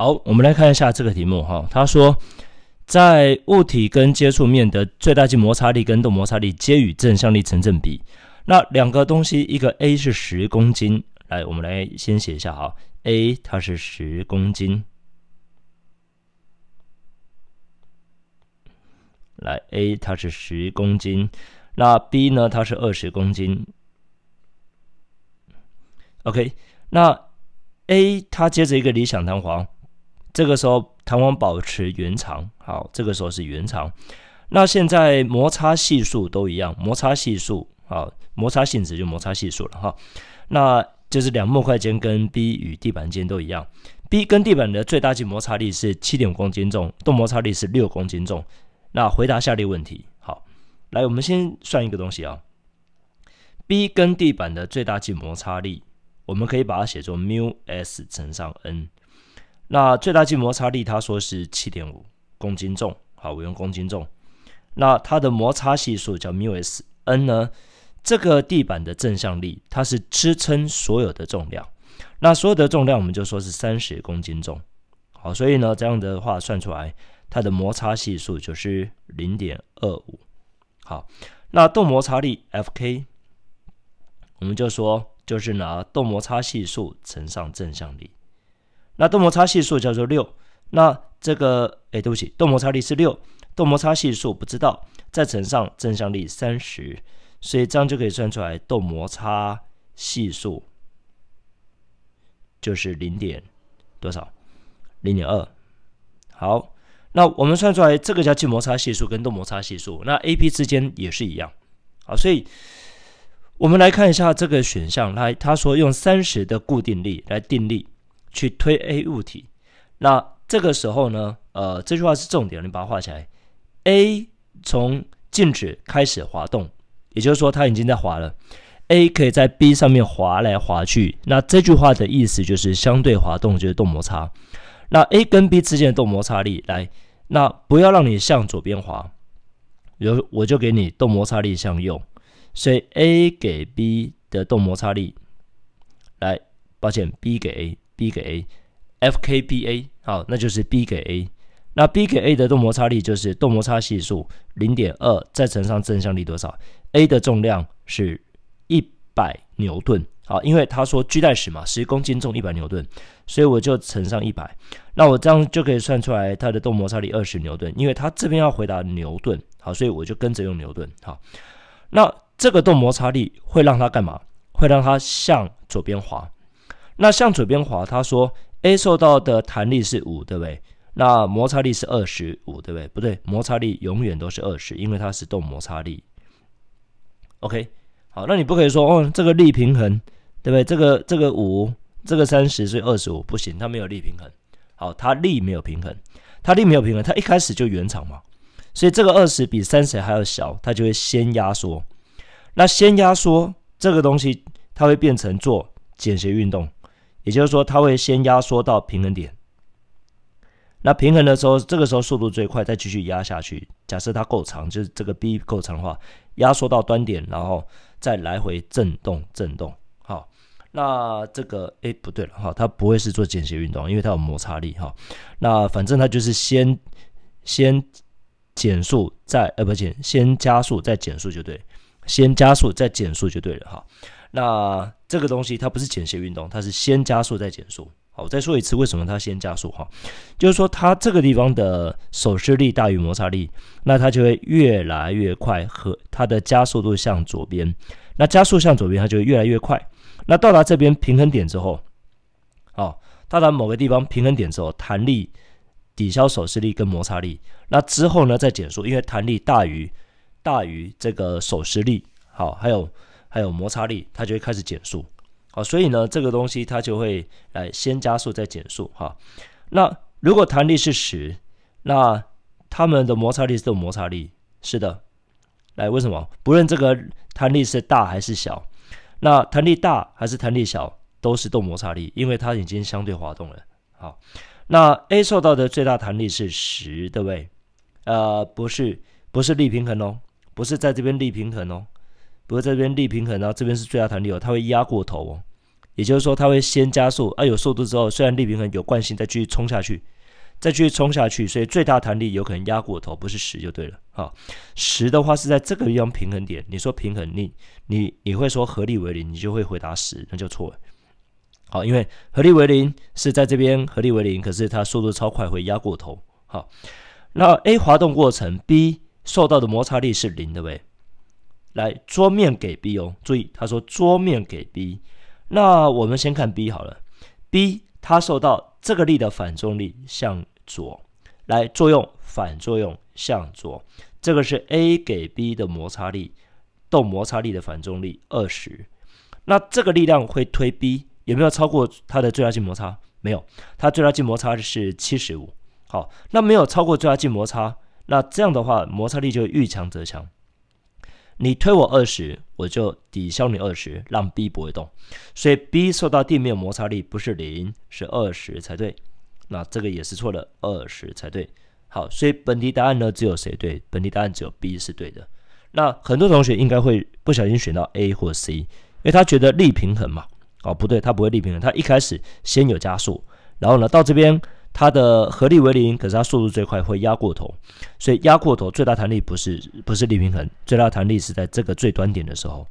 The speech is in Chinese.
好，我们来看一下这个题目哈。他说，在物体跟接触面的最大静摩擦力跟动摩擦力皆与正向力成正比。那两个东西，一个 A 是十公斤，来，我们来先写一下哈。A 它是十公斤，来，A 它是十公斤，那 B 呢？它是二十公斤。OK，那 A 它接着一个理想弹簧。这个时候弹簧保持原长，好，这个时候是原长。那现在摩擦系数都一样，摩擦系数，好，摩擦性质就摩擦系数了哈。那就是两木块间跟 B 与地板间都一样，B 跟地板的最大静摩擦力是七点五公斤重，动摩擦力是六公斤重。那回答下列问题，好，来我们先算一个东西啊。B 跟地板的最大静摩擦力，我们可以把它写作 mu s 乘上 N。那最大静摩擦力，他说是七点五公斤重，好，我用公斤重。那它的摩擦系数叫 μs n 呢？这个地板的正向力，它是支撑所有的重量。那所有的重量，我们就说是三十公斤重，好，所以呢，这样的话算出来，它的摩擦系数就是零点二五。好，那动摩擦力 fk，我们就说就是拿动摩擦系数乘上正向力。那动摩擦系数叫做六，那这个哎，对不起，动摩擦力是六，动摩擦系数不知道，再乘上正向力三十，所以这样就可以算出来动摩擦系数就是零点多少，零点二。好，那我们算出来这个叫静摩擦系数跟动摩擦系数，那 A、B 之间也是一样。好，所以我们来看一下这个选项，来，它说用三十的固定力来定力。去推 A 物体，那这个时候呢？呃，这句话是重点，你把它画起来。A 从静止开始滑动，也就是说它已经在滑了。A 可以在 B 上面滑来滑去。那这句话的意思就是相对滑动就是动摩擦。那 A 跟 B 之间的动摩擦力来，那不要让你向左边滑，有我就给你动摩擦力向右。所以 A 给 B 的动摩擦力，来，抱歉，B 给 A。B 给 A，fkBA 好，那就是 B 给 A。那 B 给 A 的动摩擦力就是动摩擦系数零点二再乘上正向力多少？A 的重量是一百牛顿，好，因为他说巨带十嘛，十公斤重一百牛顿，所以我就乘上一百。那我这样就可以算出来它的动摩擦力二十牛顿，因为它这边要回答牛顿，好，所以我就跟着用牛顿。好，那这个动摩擦力会让它干嘛？会让它向左边滑。那向左边滑，他说 A 受到的弹力是五，对不对？那摩擦力是二十五，对不对？不对，摩擦力永远都是二十，因为它是动摩擦力。OK，好，那你不可以说哦，这个力平衡，对不对？这个这个五，这个三十，所以二十五不行，它没有力平衡。好，它力没有平衡，它力没有平衡，它一开始就原厂嘛，所以这个二十比三十还要小，它就会先压缩。那先压缩这个东西，它会变成做简谐运动。也就是说，它会先压缩到平衡点。那平衡的时候，这个时候速度最快，再继续压下去。假设它够长，就是这个 B 够长的话，压缩到端点，然后再来回振动，振动。好，那这个 A 不对了，哈，它不会是做简谐运动，因为它有摩擦力，哈。那反正它就是先先减速，再呃不减，先加速再减速就对，先加速再减速就对了，哈。那这个东西它不是减斜运动，它是先加速再减速。好，我再说一次，为什么它先加速？哈，就是说它这个地方的手施力大于摩擦力，那它就会越来越快，和它的加速度向左边。那加速向左边，它就会越来越快。那到达这边平衡点之后，好，到达某个地方平衡点之后，弹力抵消手施力跟摩擦力，那之后呢再减速，因为弹力大于大于这个手施力。好，还有。还有摩擦力，它就会开始减速，好，所以呢，这个东西它就会来先加速再减速哈。那如果弹力是十，那它们的摩擦力是动摩擦力，是的。来，为什么？不论这个弹力是大还是小，那弹力大还是弹力小，都是动摩擦力，因为它已经相对滑动了。好，那 A 受到的最大弹力是十，对不对？呃，不是，不是力平衡哦，不是在这边力平衡哦。不过在这边力平衡，然后这边是最大弹力哦，它会压过头哦，也就是说它会先加速啊，有速度之后，虽然力平衡有惯性再继续冲下去，再继续冲下去，所以最大弹力有可能压过头，不是十就对了哈，十的话是在这个地方平衡点，你说平衡力，你你会说合力为零，你就会回答十，那就错了，好，因为合力为零是在这边合力为零，可是它速度超快会压过头，好，那 A 滑动过程 B 受到的摩擦力是零的对？来，桌面给 B 哦，注意，他说桌面给 B，那我们先看 B 好了。B 它受到这个力的反作用力向左，来作用反作用向左，这个是 A 给 B 的摩擦力，动摩擦力的反作用力二十，那这个力量会推 B 有没有超过它的最大静摩擦？没有，它最大静摩擦是七十五。好，那没有超过最大静摩擦，那这样的话摩擦力就遇强则强。你推我二十，我就抵消你二十，让 B 不会动，所以 B 受到地面摩擦力不是零，是二十才对。那这个也是错了，二十才对。好，所以本题答案呢只有谁对？本题答案只有 B 是对的。那很多同学应该会不小心选到 A 或 C，因为他觉得力平衡嘛。哦，不对，他不会力平衡，他一开始先有加速，然后呢到这边。它的合力为零，可是它速度最快，会压过头，所以压过头最大弹力不是不是力平衡，最大弹力是在这个最端点的时候。